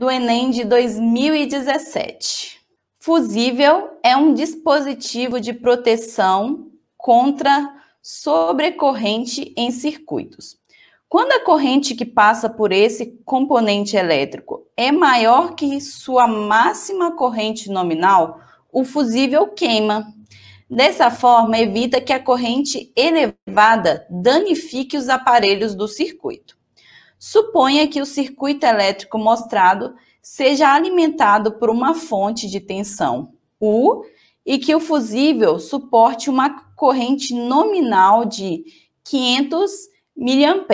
do Enem de 2017. Fusível é um dispositivo de proteção contra sobrecorrente em circuitos. Quando a corrente que passa por esse componente elétrico é maior que sua máxima corrente nominal, o fusível queima. Dessa forma, evita que a corrente elevada danifique os aparelhos do circuito. Suponha que o circuito elétrico mostrado seja alimentado por uma fonte de tensão U e que o fusível suporte uma corrente nominal de 500 mA.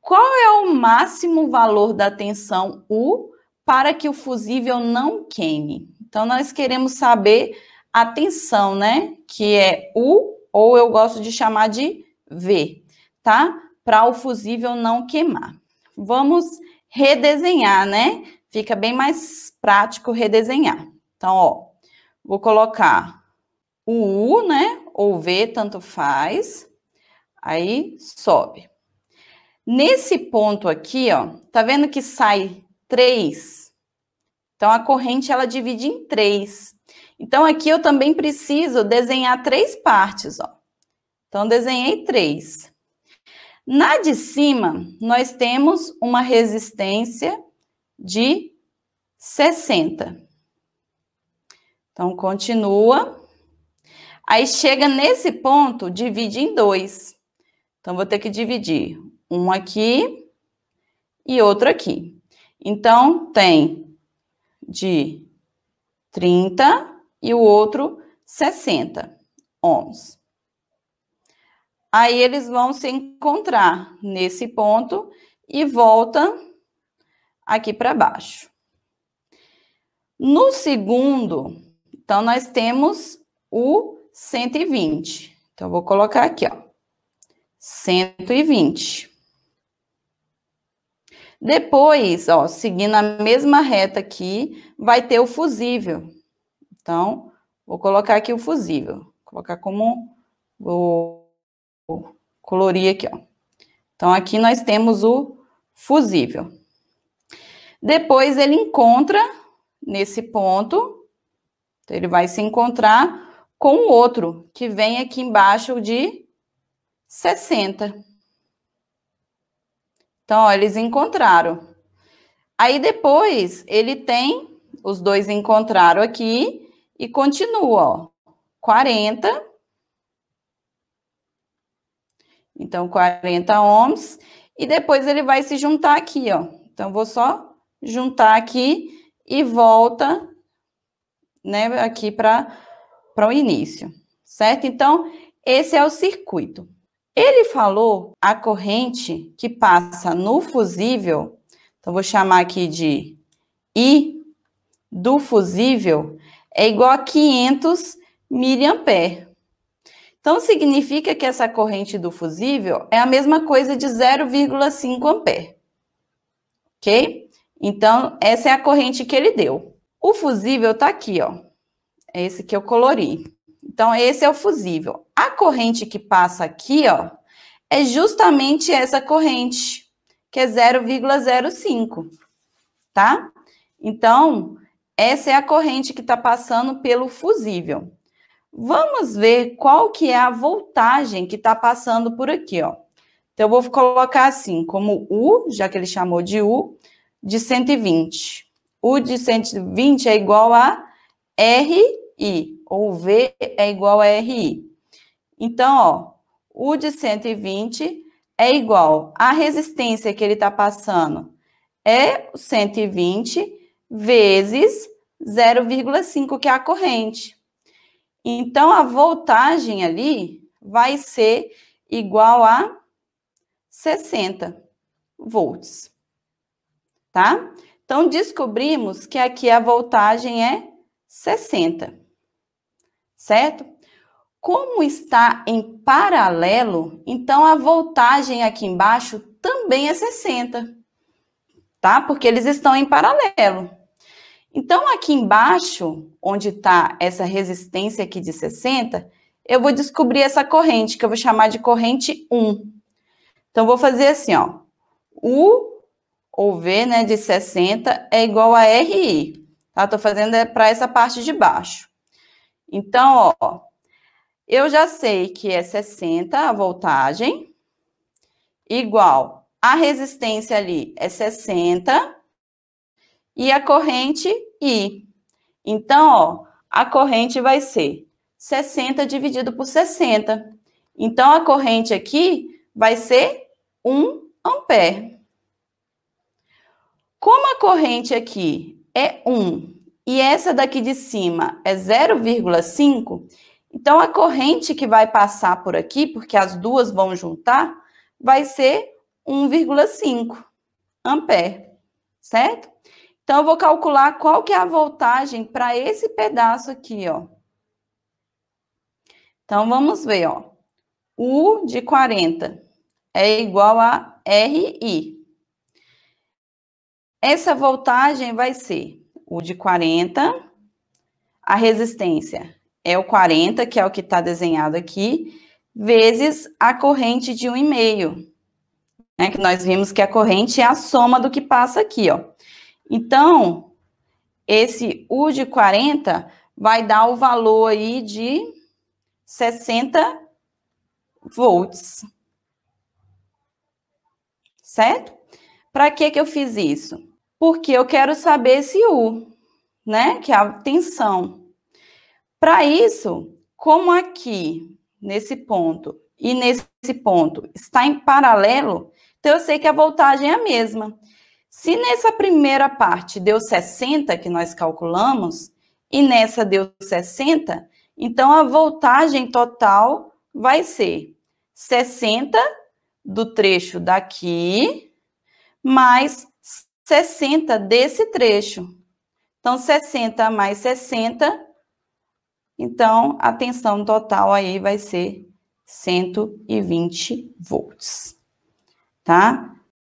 Qual é o máximo valor da tensão U para que o fusível não queime? Então, nós queremos saber a tensão, né? Que é U, ou eu gosto de chamar de V, tá? Para o fusível não queimar vamos redesenhar, né? Fica bem mais prático redesenhar. Então, ó, vou colocar o U, né? Ou V, tanto faz. Aí, sobe. Nesse ponto aqui, ó, tá vendo que sai três? Então, a corrente, ela divide em três. Então, aqui eu também preciso desenhar três partes, ó. Então, desenhei três. Na de cima, nós temos uma resistência de 60. Então, continua. Aí chega nesse ponto, divide em dois. Então, vou ter que dividir um aqui e outro aqui. Então, tem de 30 e o outro 60 ohms. Aí eles vão se encontrar nesse ponto e volta aqui para baixo. No segundo, então nós temos o 120. Então vou colocar aqui, ó. 120. Depois, ó, seguindo a mesma reta aqui, vai ter o fusível. Então, vou colocar aqui o fusível. Vou colocar como vou colorir aqui, ó. Então, aqui nós temos o fusível. Depois ele encontra nesse ponto, então ele vai se encontrar com o outro, que vem aqui embaixo de 60. Então, ó, eles encontraram. Aí depois ele tem, os dois encontraram aqui e continua, ó, 40 Então, 40 ohms. E depois ele vai se juntar aqui, ó. Então, vou só juntar aqui e volta, né, aqui para o início, certo? Então, esse é o circuito. Ele falou a corrente que passa no fusível, então vou chamar aqui de I do fusível, é igual a 500 miliampere. Então, significa que essa corrente do fusível é a mesma coisa de 0,5 A. Ok? Então, essa é a corrente que ele deu. O fusível está aqui, ó. É esse que eu colori. Então, esse é o fusível. A corrente que passa aqui, ó, é justamente essa corrente, que é 0,05, tá? Então, essa é a corrente que está passando pelo fusível. Vamos ver qual que é a voltagem que está passando por aqui, ó. Então, eu vou colocar assim, como U, já que ele chamou de U, de 120. U de 120 é igual a RI, ou V é igual a RI. Então, ó, U de 120 é igual à resistência que ele está passando. É 120 vezes 0,5, que é a corrente. Então, a voltagem ali vai ser igual a 60 volts, tá? Então, descobrimos que aqui a voltagem é 60, certo? Como está em paralelo, então a voltagem aqui embaixo também é 60, tá? Porque eles estão em paralelo. Então, aqui embaixo, onde está essa resistência aqui de 60, eu vou descobrir essa corrente, que eu vou chamar de corrente 1. Então, vou fazer assim, ó. U ou V, né, de 60 é igual a RI. Tá? Tô fazendo é para essa parte de baixo. Então, ó, eu já sei que é 60 a voltagem, igual a resistência ali é 60, e a corrente I. Então, ó, a corrente vai ser 60 dividido por 60. Então, a corrente aqui vai ser 1 ampere. Como a corrente aqui é 1 e essa daqui de cima é 0,5, então a corrente que vai passar por aqui, porque as duas vão juntar, vai ser 1,5 ampere, certo? Então, eu vou calcular qual que é a voltagem para esse pedaço aqui, ó. Então, vamos ver, ó. U de 40 é igual a RI. Essa voltagem vai ser U de 40, a resistência é o 40, que é o que está desenhado aqui, vezes a corrente de 1,5. Né? Que nós vimos que a corrente é a soma do que passa aqui, ó. Então, esse U de 40 vai dar o valor aí de 60 volts. Certo? Para que, que eu fiz isso? Porque eu quero saber esse U, né? Que é a tensão. Para isso, como aqui, nesse ponto e nesse ponto está em paralelo, então eu sei que a voltagem é a mesma. Se nessa primeira parte deu 60 que nós calculamos, e nessa deu 60, então a voltagem total vai ser 60 do trecho daqui, mais 60 desse trecho. Então, 60 mais 60, então a tensão total aí vai ser 120 volts, tá?